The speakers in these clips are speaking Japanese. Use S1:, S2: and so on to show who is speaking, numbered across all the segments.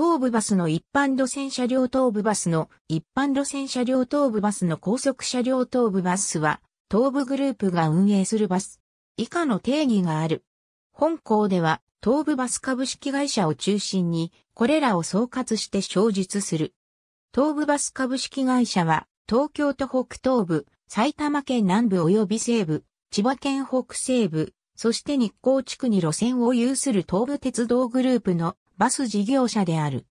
S1: 東部バスの一般路線車両東部バスの一般路線車両東部バスの高速車両東部バスは東部グループが運営するバス。以下の定義がある。本校では東部バス株式会社を中心にこれらを総括して小述する。東部バス株式会社は東京都北東部、埼玉県南部及び西部、千葉県北西部、そして日光地区に路線を有する東武鉄道グループのバス事業者である。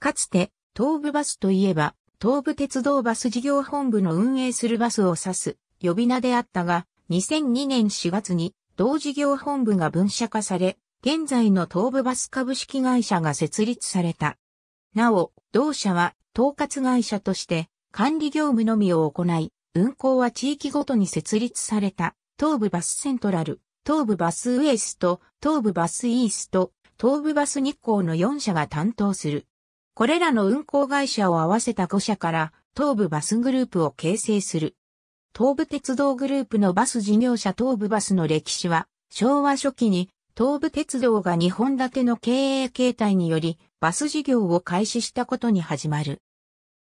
S1: かつて、東武バスといえば、東武鉄道バス事業本部の運営するバスを指す呼び名であったが、2002年4月に同事業本部が分社化され、現在の東武バス株式会社が設立された。なお、同社は統括会社として管理業務のみを行い、運行は地域ごとに設立された東武バスセントラル、東武バスウエスト、東武バスイースト、東武バス日光の4社が担当する。これらの運行会社を合わせた5社から東武バスグループを形成する。東武鉄道グループのバス事業者東武バスの歴史は昭和初期に東武鉄道が2本立ての経営形態によりバス事業を開始したことに始まる。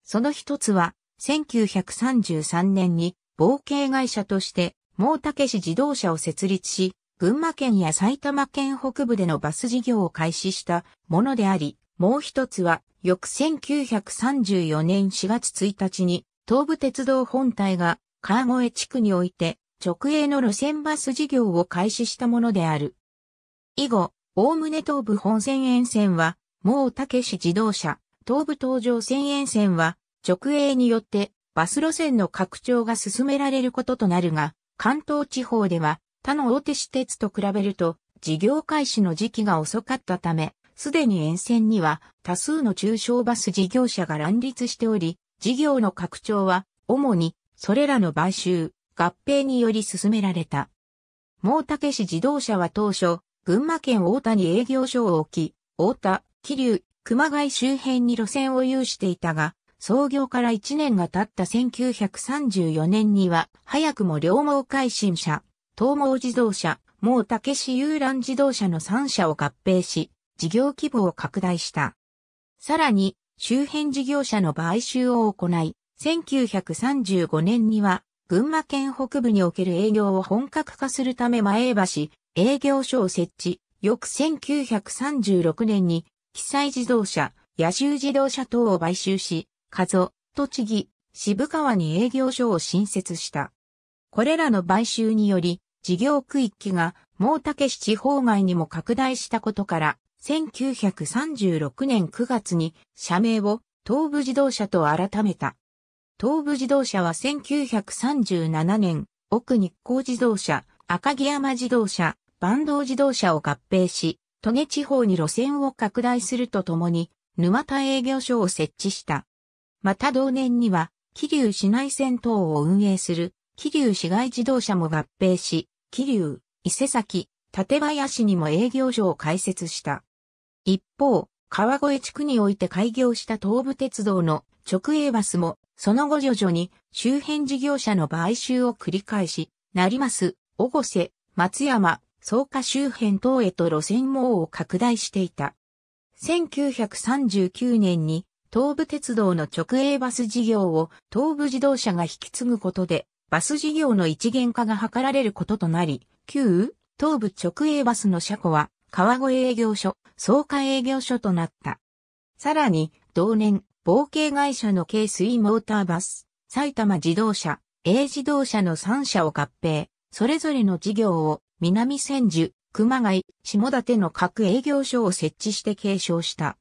S1: その一つは1933年に冒険会社として毛竹市自動車を設立し群馬県や埼玉県北部でのバス事業を開始したものであり、もう一つは、翌1934年4月1日に、東武鉄道本体が川越地区において直営の路線バス事業を開始したものである。以後、おおむね東武本線沿線は、もう武市自動車、東武東上線沿線は、直営によってバス路線の拡張が進められることとなるが、関東地方では、他の大手私鉄と比べると、事業開始の時期が遅かったため、すでに沿線には多数の中小バス事業者が乱立しており、事業の拡張は、主に、それらの買収、合併により進められた。毛竹市自動車は当初、群馬県大田に営業所を置き、大田、桐生、熊谷周辺に路線を有していたが、創業から1年が経った1934年には、早くも両毛改新車、東毛自動車、毛竹市遊覧自動車の3社を合併し、事業規模を拡大した。さらに、周辺事業者の買収を行い、1935年には、群馬県北部における営業を本格化するため前橋営業所を設置、翌1936年に、記載自動車、野州自動車等を買収し、加須、栃木、渋川に営業所を新設した。これらの買収により、事業区域が毛竹市地方外にも拡大したことから、1936年9月に社名を東部自動車と改めた。東部自動車は1937年、奥日光自動車、赤城山自動車、坂東自動車を合併し、利根地方に路線を拡大するとともに、沼田営業所を設置した。また同年には、桐生市内線等を運営する、桐生市街自動車も合併し、桐生、伊勢崎、館林にも営業所を開設した。一方、川越地区において開業した東武鉄道の直営バスも、その後徐々に周辺事業者の買収を繰り返し、成す、小越、松山、草加周辺等へと路線網を拡大していた。1939年に東武鉄道の直営バス事業を東武自動車が引き継ぐことでバス事業の一元化が図られることとなり、旧東部直営バスの車庫は川越営業所、草加営業所となった。さらに、同年、冒険会社の軽水モーターバス、埼玉自動車、A 自動車の3社を合併、それぞれの事業を南千住、熊谷、下館の各営業所を設置して継承した。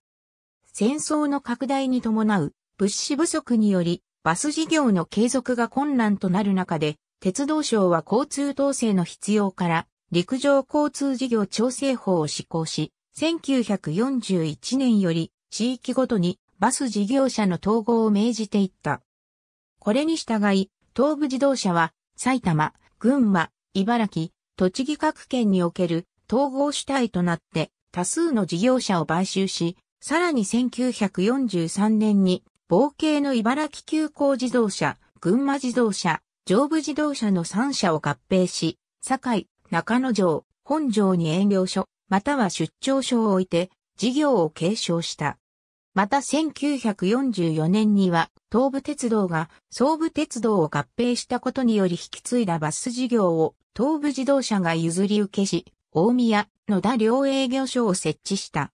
S1: 戦争の拡大に伴う物資不足によりバス事業の継続が困難となる中で、鉄道省は交通統制の必要から、陸上交通事業調整法を施行し、1941年より地域ごとにバス事業者の統合を命じていった。これに従い、東部自動車は埼玉、群馬、茨城、栃木各県における統合主体となって多数の事業者を買収し、さらに1943年に冒険の茨城急行自動車、群馬自動車、上部自動車の3社を合併し、堺、中野城、本城に営業所、または出張所を置いて、事業を継承した。また1944年には、東武鉄道が総武鉄道を合併したことにより引き継いだバス事業を東武自動車が譲り受けし、大宮、野田両営業所を設置した。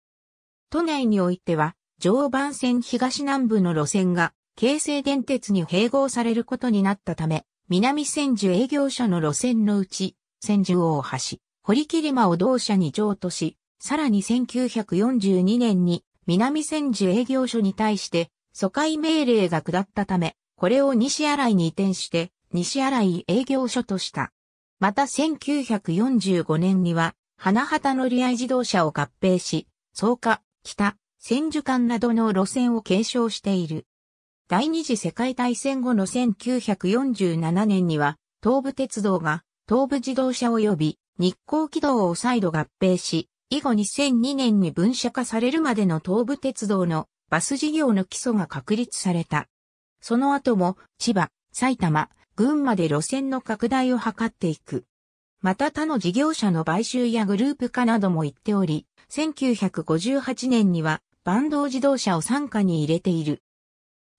S1: 都内においては、常磐線東南部の路線が、京成電鉄に併合されることになったため、南千住営業所の路線のうち、千住大橋、堀切間を同社に譲渡し、さらに1942年に南千住営業所に対して疎開命令が下ったため、これを西新井に移転して西新井営業所とした。また1945年には、花畑乗合自動車を合併し、草加、北、千住間などの路線を継承している。第二次世界大戦後の1947年には、東武鉄道が東武自動車及び日光軌道を再度合併し、以後2002年に分社化されるまでの東武鉄道のバス事業の基礎が確立された。その後も千葉、埼玉、群馬で路線の拡大を図っていく。また他の事業者の買収やグループ化なども言っており、1958年にはバンド自動車を傘下に入れている。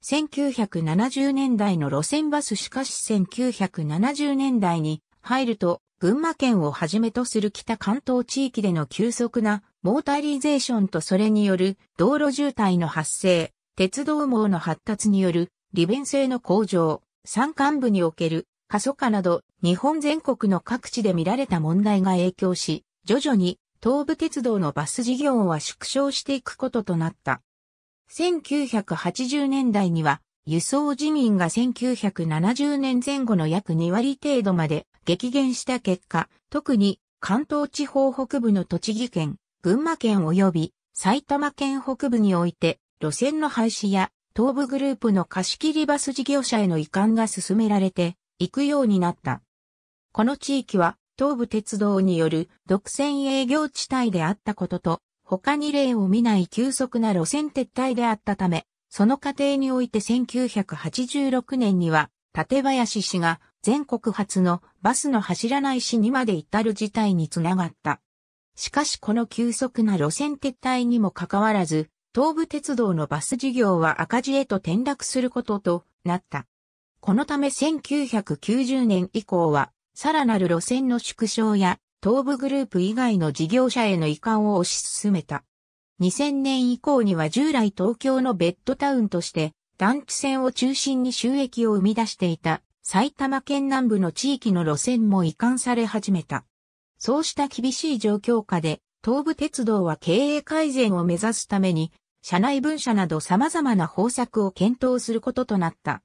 S1: 1970年代の路線バスしかし1970年代に入ると群馬県をはじめとする北関東地域での急速なモータリゼーションとそれによる道路渋滞の発生、鉄道網の発達による利便性の向上、山間部における過疎化など日本全国の各地で見られた問題が影響し、徐々に東武鉄道のバス事業は縮小していくこととなった。1980年代には、輸送自民が1970年前後の約2割程度まで激減した結果、特に関東地方北部の栃木県、群馬県及び埼玉県北部において、路線の廃止や東部グループの貸し切りバス事業者への移管が進められていくようになった。この地域は東武鉄道による独占営業地帯であったことと、他に例を見ない急速な路線撤退であったため、その過程において1986年には、立林氏が全国初のバスの走らない市にまで至る事態につながった。しかしこの急速な路線撤退にもかかわらず、東武鉄道のバス事業は赤字へと転落することとなった。このため1990年以降はさらなる路線の縮小や、東部グループ以外の事業者への移管を推し進めた。2000年以降には従来東京のベッドタウンとして、団地線を中心に収益を生み出していた埼玉県南部の地域の路線も移管され始めた。そうした厳しい状況下で、東武鉄道は経営改善を目指すために、社内分社など様々な方策を検討することとなった。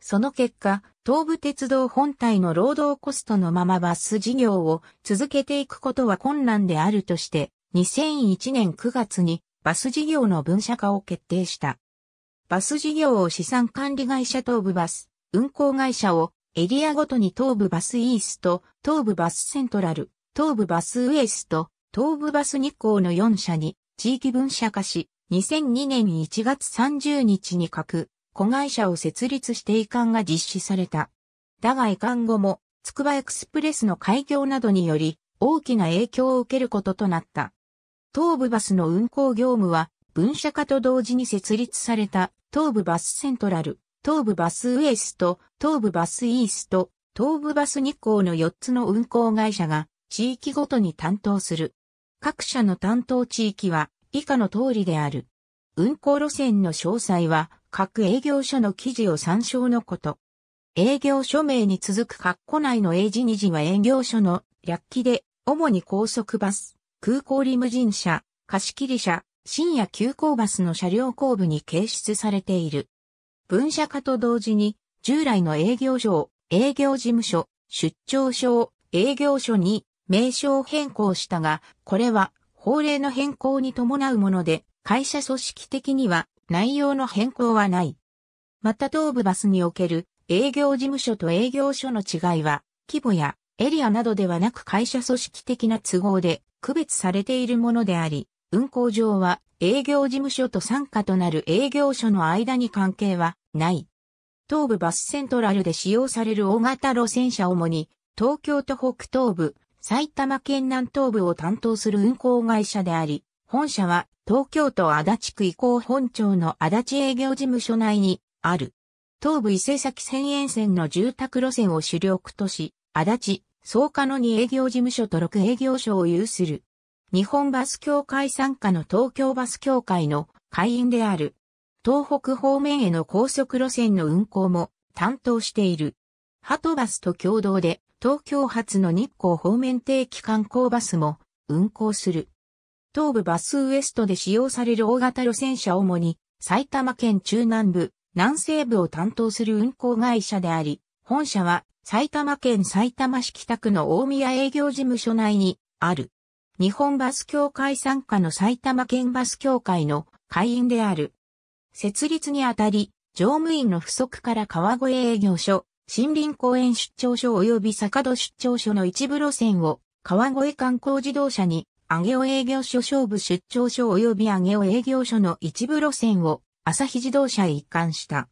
S1: その結果、東武鉄道本体の労働コストのままバス事業を続けていくことは困難であるとして、2001年9月にバス事業の分社化を決定した。バス事業を資産管理会社東武バス、運行会社をエリアごとに東武バスイースト、東武バスセントラル、東武バスウエスト、東武バス日光の4社に地域分社化し、2002年1月30日に各子会社を設立して移管が実施された。だが移管後も、つくばエクスプレスの開業などにより、大きな影響を受けることとなった。東武バスの運行業務は、分社化と同時に設立された、東武バスセントラル、東武バスウエスト、東武バスイースト、東武バス日光の4つの運行会社が、地域ごとに担当する。各社の担当地域は、以下の通りである。運行路線の詳細は、各営業所の記事を参照のこと。営業所名に続く括弧内の英字二字は営業所の略記で、主に高速バス、空港リムジン車、貸切車、深夜急行バスの車両後部に掲出されている。分社化と同時に、従来の営業所を営業事務所、出張所を営業所に名称変更したが、これは法令の変更に伴うもので、会社組織的には内容の変更はない。また東武バスにおける営業事務所と営業所の違いは、規模やエリアなどではなく会社組織的な都合で区別されているものであり、運行上は営業事務所と傘下となる営業所の間に関係はない。東部バスセントラルで使用される大型路線車主に東京都北東部、埼玉県南東部を担当する運行会社であり、本社は東京都足立区移行本町の足立営業事務所内にある。東武伊勢崎千円線の住宅路線を主力とし、足立、草加の2営業事務所と6営業所を有する。日本バス協会傘下の東京バス協会の会員である。東北方面への高速路線の運行も担当している。ハトバスと共同で東京発の日光方面定期観光バスも運行する。東部バスウエストで使用される大型路線車主に、埼玉県中南部、南西部を担当する運行会社であり、本社は埼玉県埼玉市北区の大宮営業事務所内にある。日本バス協会参加の埼玉県バス協会の会員である。設立にあたり、乗務員の不足から川越営業所、森林公園出張所及び坂戸出張所の一部路線を川越観光自動車に上尾営業所勝負出張所及び上尾営業所の一部路線を朝日自動車へ一貫した。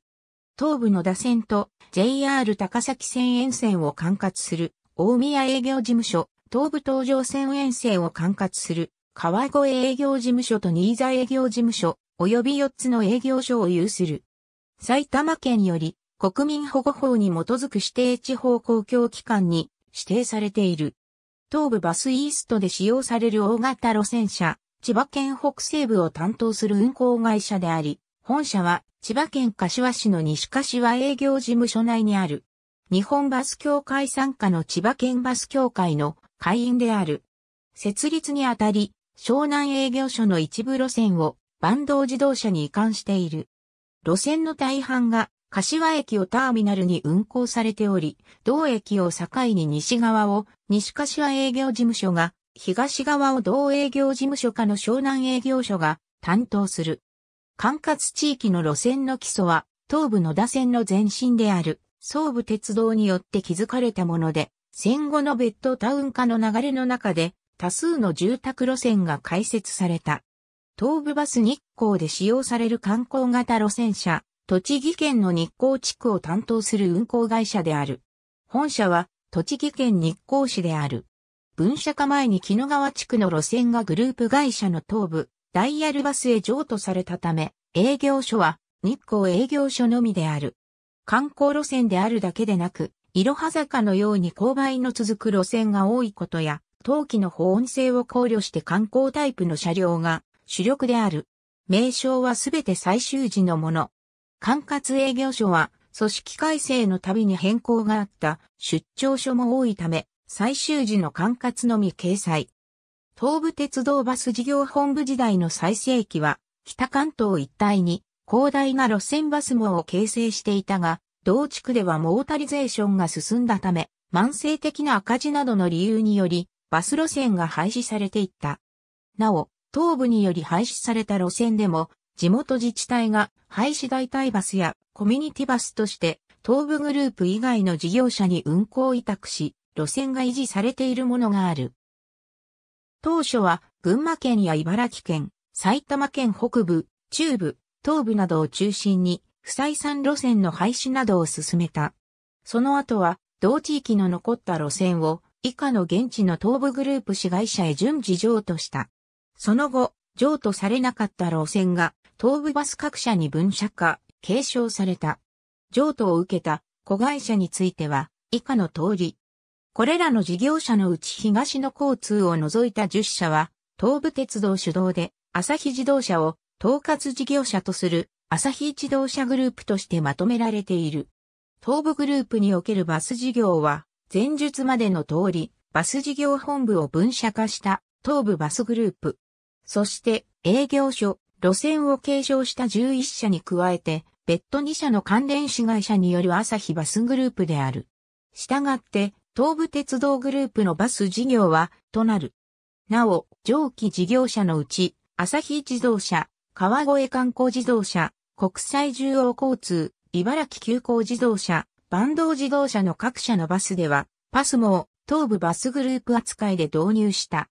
S1: 東部の打線と JR 高崎線沿線を管轄する大宮営業事務所、東部東上線沿線を管轄する川越営業事務所と新座営業事務所、及び4つの営業所を有する。埼玉県より国民保護法に基づく指定地方公共機関に指定されている。東部バスイーストで使用される大型路線車、千葉県北西部を担当する運行会社であり、本社は千葉県柏市の西柏営業事務所内にある、日本バス協会参加の千葉県バス協会の会員である。設立にあたり、湘南営業所の一部路線を坂東自動車に移管している。路線の大半が柏駅をターミナルに運行されており、同駅を境に西側を西柏営業事務所が、東側を同営業事務所かの湘南営業所が担当する。管轄地域の路線の基礎は、東部野田線の前身である、総武鉄道によって築かれたもので、戦後のベッドタウン化の流れの中で、多数の住宅路線が開設された。東武バス日光で使用される観光型路線車、栃木県の日光地区を担当する運行会社である。本社は、栃木県日光市である。分社化前に木野川地区の路線がグループ会社の東部、ダイヤルバスへ譲渡されたため、営業所は日光営業所のみである。観光路線であるだけでなく、いろは坂のように勾配の続く路線が多いことや、陶器の保温性を考慮して観光タイプの車両が主力である。名称はすべて最終時のもの。管轄営業所は、組織改正のたびに変更があった出張所も多いため、最終時の管轄のみ掲載。東武鉄道バス事業本部時代の最盛期は、北関東一帯に広大な路線バス網を形成していたが、同地区ではモータリゼーションが進んだため、慢性的な赤字などの理由により、バス路線が廃止されていった。なお、東部により廃止された路線でも、地元自治体が廃止代替バスやコミュニティバスとして東部グループ以外の事業者に運行委託し、路線が維持されているものがある。当初は群馬県や茨城県、埼玉県北部、中部、東部などを中心に不採算路線の廃止などを進めた。その後は同地域の残った路線を以下の現地の東部グループ市会社へ順次譲渡した。その後、譲渡されなかった路線が東武バス各社に分社化、継承された。譲渡を受けた子会社については、以下の通り。これらの事業者のうち東の交通を除いた10社は、東武鉄道主導で、朝日自動車を統括事業者とする朝日自動車グループとしてまとめられている。東武グループにおけるバス事業は、前述までの通り、バス事業本部を分社化した東武バスグループ。そして営業所、路線を継承した11社に加えて、別途2社の関連子会社による朝日バスグループである。したがって、東武鉄道グループのバス事業は、となる。なお、上記事業者のうち、朝日自動車、川越観光自動車、国際重要交通、茨城急行自動車、万道自動車の各社のバスでは、パスモを東武バスグループ扱いで導入した。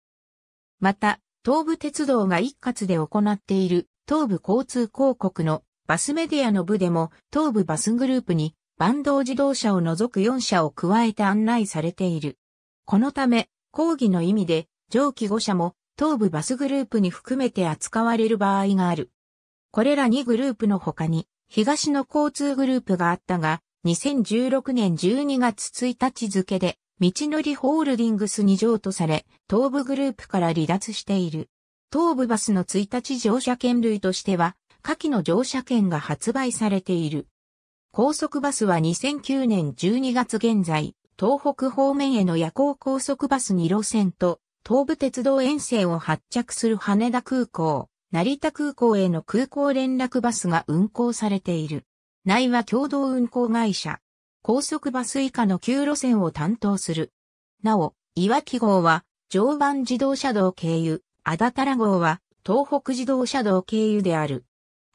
S1: また、東武鉄道が一括で行っている東武交通広告のバスメディアの部でも東武バスグループに万東自動車を除く4社を加えて案内されている。このため、講義の意味で上記5社も東武バスグループに含めて扱われる場合がある。これら2グループの他に東の交通グループがあったが、2016年12月1日付で道のりホールディングスに譲渡され、東部グループから離脱している。東部バスの1日乗車券類としては、下記の乗車券が発売されている。高速バスは2009年12月現在、東北方面への夜行高速バス2路線と、東武鉄道沿線を発着する羽田空港、成田空港への空港連絡バスが運行されている。内は共同運行会社、高速バス以下の9路線を担当する。なお、岩木号は常磐自動車道経由、あだたら号は東北自動車道経由である。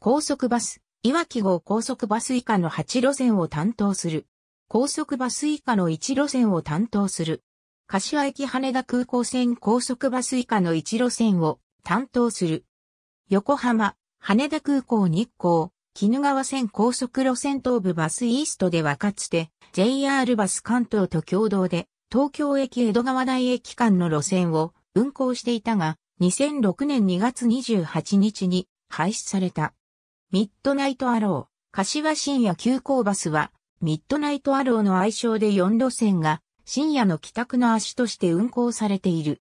S1: 高速バス、岩木号高速バス以下の8路線を担当する。高速バス以下の1路線を担当する。柏駅羽田空港線高速バス以下の1路線を担当する。横浜、羽田空港日光、怒川線高速路線東部バスイーストではかつて JR バス関東と共同で東京駅江戸川台駅間の路線を運行していたが2006年2月28日に廃止された。ミッドナイトアロー、柏深夜急行バスはミッドナイトアローの愛称で4路線が深夜の帰宅の足として運行されている。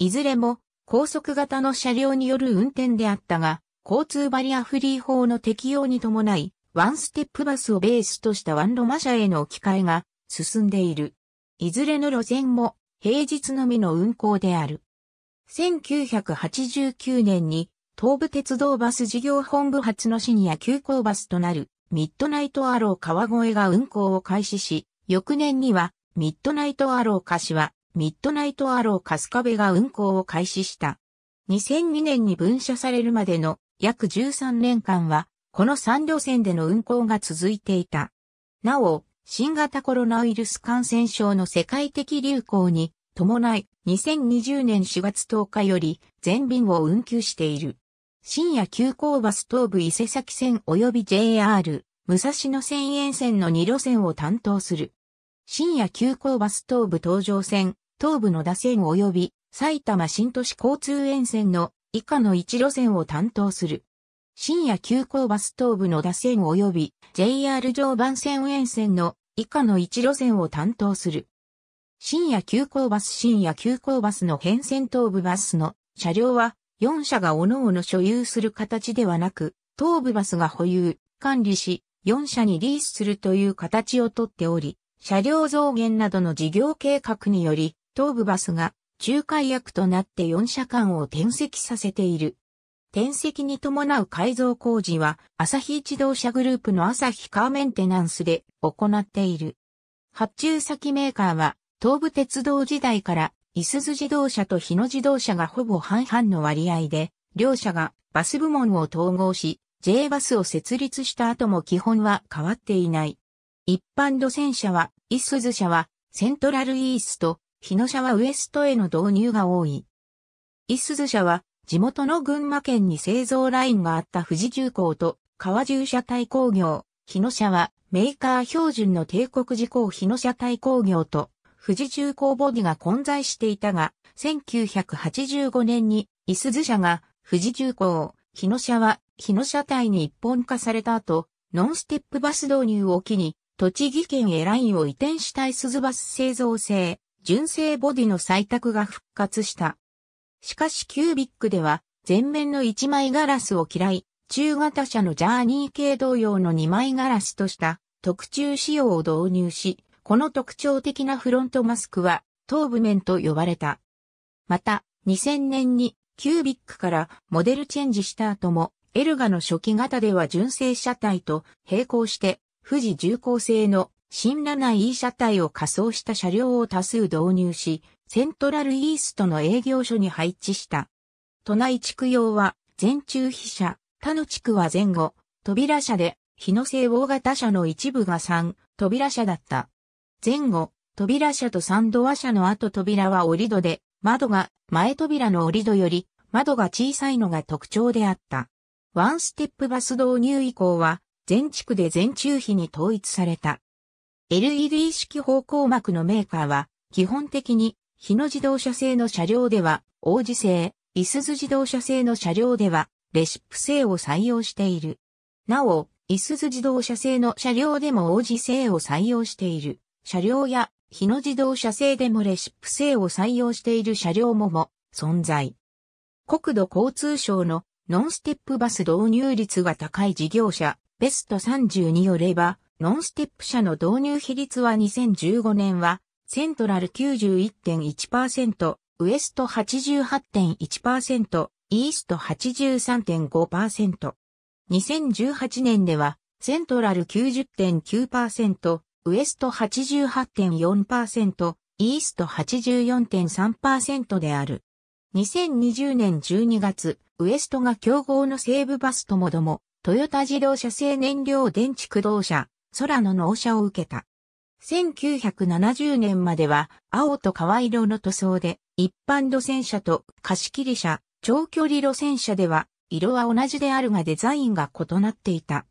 S1: いずれも高速型の車両による運転であったが、交通バリアフリー法の適用に伴い、ワンステップバスをベースとしたワンロマ車への置き換えが進んでいる。いずれの路線も平日のみの運行である。1989年に東武鉄道バス事業本部発のシニア急行バスとなるミッドナイトアロー川越が運行を開始し、翌年にはミッドナイトアロー柏、ミッドナイトアロー春日部が運行を開始した。2002年に分社されるまでの約13年間は、この3路線での運行が続いていた。なお、新型コロナウイルス感染症の世界的流行に伴い、2020年4月10日より全便を運休している。深夜急行バス東部伊勢崎線及び JR、武蔵野線沿線の2路線を担当する。深夜急行バス東部東上線、東部野田線及び埼玉新都市交通沿線の以下の1路線を担当する。深夜急行バス東部の打線及び JR 常磐線沿線の以下の1路線を担当する。深夜急行バス深夜急行バスの変線東部バスの車両は4社が各々所有する形ではなく、東部バスが保有、管理し、4社にリースするという形をとっており、車両増減などの事業計画により、東部バスが仲介役となって4車間を転籍させている。転籍に伴う改造工事は、朝日自動車グループの朝日カーメンテナンスで行っている。発注先メーカーは、東武鉄道時代から、イスズ自動車と日野自動車がほぼ半々の割合で、両社がバス部門を統合し、J バスを設立した後も基本は変わっていない。一般路線車は、イスズ車は、セントラルイースト、日野車はウエストへの導入が多い。いすズ車は地元の群馬県に製造ラインがあった富士重工と川重車体工業。日野車はメーカー標準の帝国事項日野車体工業と富士重工ボディが混在していたが、1985年にいすズ車が富士重工、日野車は日野車体に一本化された後、ノンステップバス導入を機に、栃木県へラインを移転したい鈴バス製造製純正ボディの採択が復活した。しかしキュービックでは、前面の1枚ガラスを嫌い、中型車のジャーニー系同様の2枚ガラスとした特注仕様を導入し、この特徴的なフロントマスクは、頭部面と呼ばれた。また、2000年にキュービックからモデルチェンジした後も、エルガの初期型では純正車体と並行して、富士重工製の新ラナ E 車体を仮装した車両を多数導入し、セントラルイーストの営業所に配置した。都内地区用は全中飛車、他の地区は前後、扉車で、日の製大型車の一部が3、扉車だった。前後、扉車と3ドア車の後扉は折戸で、窓が前扉の折戸より窓が小さいのが特徴であった。ワンステップバス導入以降は、全地区で全中比に統一された。LED 式方向膜のメーカーは、基本的に、日野自動車製の車両では、王子製、いすず自動車製の車両では、レシップ製を採用している。なお、いすず自動車製の車両でも王子製を採用している。車両や、日野自動車製でもレシップ製を採用している車両もも、存在。国土交通省のノンステップバス導入率が高い事業者、ベスト3によれば、ノンステップ車の導入比率は2015年は、セントラル91.1%、ウエスト88.1%、イースト83.5%。2018年では、セントラル90.9%、ウエスト88.4%、イースト84.3%である。2020年12月、ウエストが競合の西部バスともども、トヨタ自動車製燃料電池駆動車、空の納車を受けた。1970年までは青と川色の塗装で一般路線車と貸切車、長距離路線車では色は同じであるがデザインが異なっていた。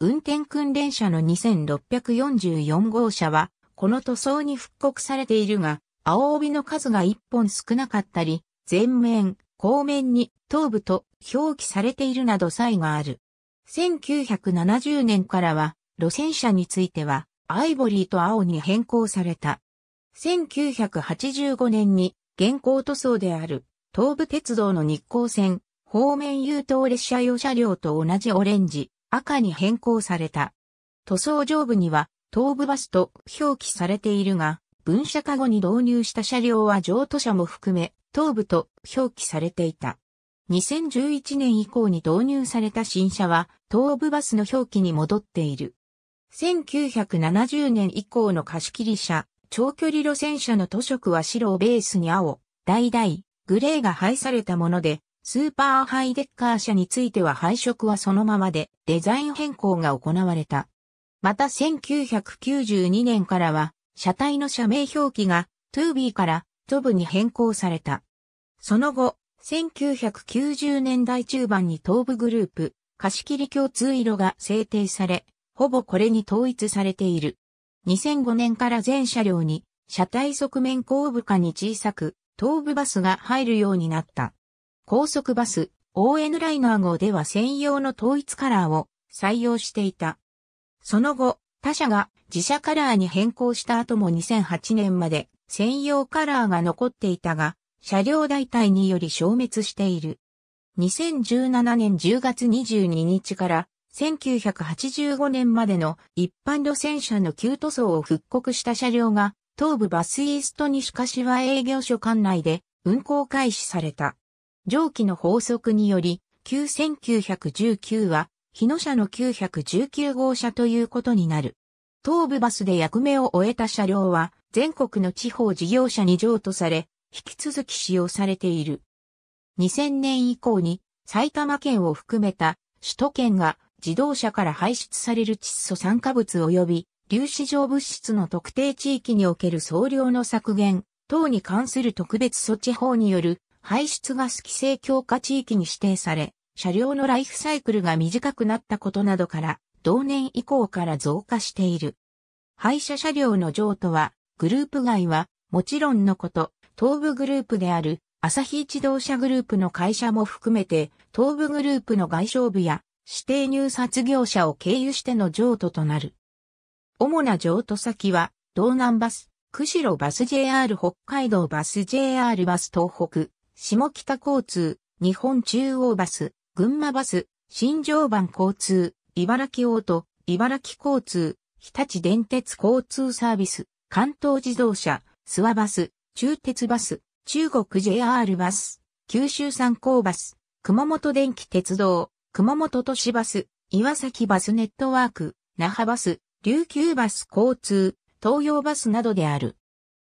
S1: 運転訓練車の2644号車はこの塗装に復刻されているが青帯の数が一本少なかったり前面、後面に頭部と表記されているなど差異がある。1970年からは路線車については、アイボリーと青に変更された。1985年に、現行塗装である、東武鉄道の日光線、方面優等列車用車両と同じオレンジ、赤に変更された。塗装上部には、東武バスと表記されているが、分社化後に導入した車両は譲渡車も含め、東部と表記されていた。2011年以降に導入された新車は、東武バスの表記に戻っている。1970年以降の貸切車、長距離路線車の塗色は白をベースに青、橙、グレーが配されたもので、スーパーハイデッカー車については配色はそのままでデザイン変更が行われた。また1992年からは車体の社名表記がトゥービーからトブに変更された。その後、1990年代中盤に東部グループ、貸切共通色が制定され、ほぼこれに統一されている。2005年から全車両に、車体側面後部下に小さく、東部バスが入るようになった。高速バス、ON ライナー号では専用の統一カラーを採用していた。その後、他社が自社カラーに変更した後も2008年まで専用カラーが残っていたが、車両代替により消滅している。2017年10月22日から1985年までの一般路線車の旧塗装を復刻した車両が、東武バスイースト西柏営業所管内で運行開始された。上記の法則により、旧1919は、日野車の919号車ということになる。東武バスで役目を終えた車両は、全国の地方事業者に譲渡され、引き続き使用されている。2000年以降に埼玉県を含めた首都圏が自動車から排出される窒素酸化物及び粒子状物質の特定地域における総量の削減等に関する特別措置法による排出ガス規制強化地域に指定され、車両のライフサイクルが短くなったことなどから、同年以降から増加している。廃車車両の譲渡は、グループ外は、もちろんのこと、東部グループである、朝日自動車グループの会社も含めて、東部グループの外商部や指定入札業者を経由しての譲渡となる。主な譲渡先は、道南バス、釧路バス JR 北海道バス JR バス東北、下北交通、日本中央バス、群馬バス、新常磐交通、茨城オート、茨城交通、日立電鉄交通サービス、関東自動車、諏訪バス、中鉄バス、中国 JR バス、九州産鉱バス、熊本電気鉄道、熊本都市バス、岩崎バスネットワーク、那覇バス、琉球バス交通、東洋バスなどである。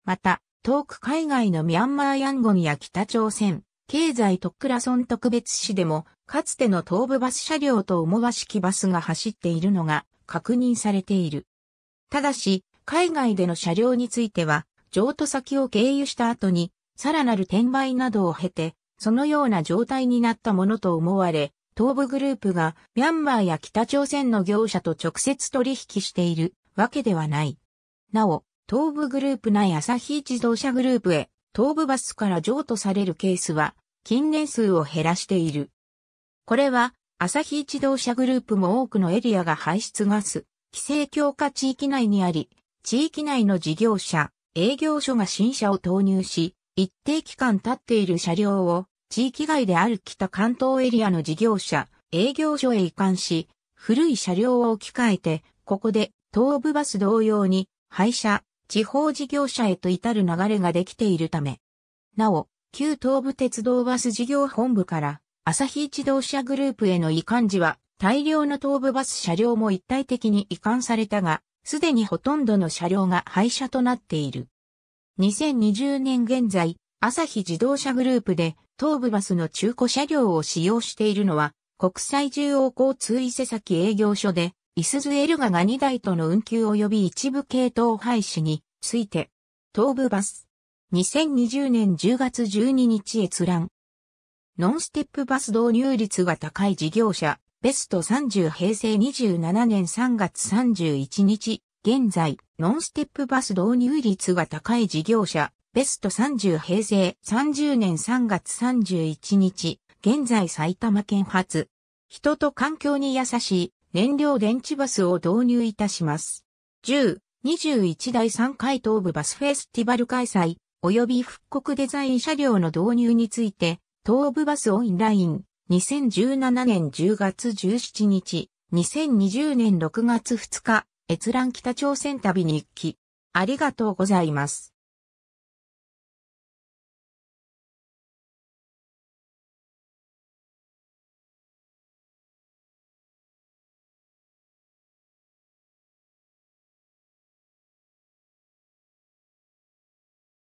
S1: また、遠く海外のミャンマーヤンゴンや北朝鮮、経済ックラソン特別市でも、かつての東部バス車両と思わしきバスが走っているのが確認されている。ただし、海外での車両については、譲渡先を経由した後に、さらなる転売などを経て、そのような状態になったものと思われ、東部グループがミャンマーや北朝鮮の業者と直接取引しているわけではない。なお、東部グループ内朝日自動車グループへ東部バスから譲渡されるケースは近年数を減らしている。これは朝日自動車グループも多くのエリアが排出ガス、規制強化地域内にあり、地域内の事業者、営業所が新車を投入し、一定期間経っている車両を地域外である北関東エリアの事業者、営業所へ移管し、古い車両を置き換えて、ここで東武バス同様に、廃車、地方事業者へと至る流れができているため。なお、旧東部鉄道バス事業本部から、朝日自動車グループへの移管時は、大量の東部バス車両も一体的に移管されたが、すでにほとんどの車両が廃車となっている。2020年現在、朝日自動車グループで東武バスの中古車両を使用しているのは国際重要交通伊勢崎営業所で、イスズエルガが2台との運休及び一部系統廃止について、東武バス、2020年10月12日閲覧。ノンステップバス導入率が高い事業者、ベスト30平成27年3月31日、現在、ノンステップバス導入率が高い事業者、ベスト30平成30年3月31日、現在埼玉県発。人と環境に優しい燃料電池バスを導入いたします。10、21第3回東部バスフェスティバル開催、及び復刻デザイン車両の導入について、東部バスオンライン、2017年10月17日、2020年6月2日、閲覧北朝鮮旅日記。ありがとうございます。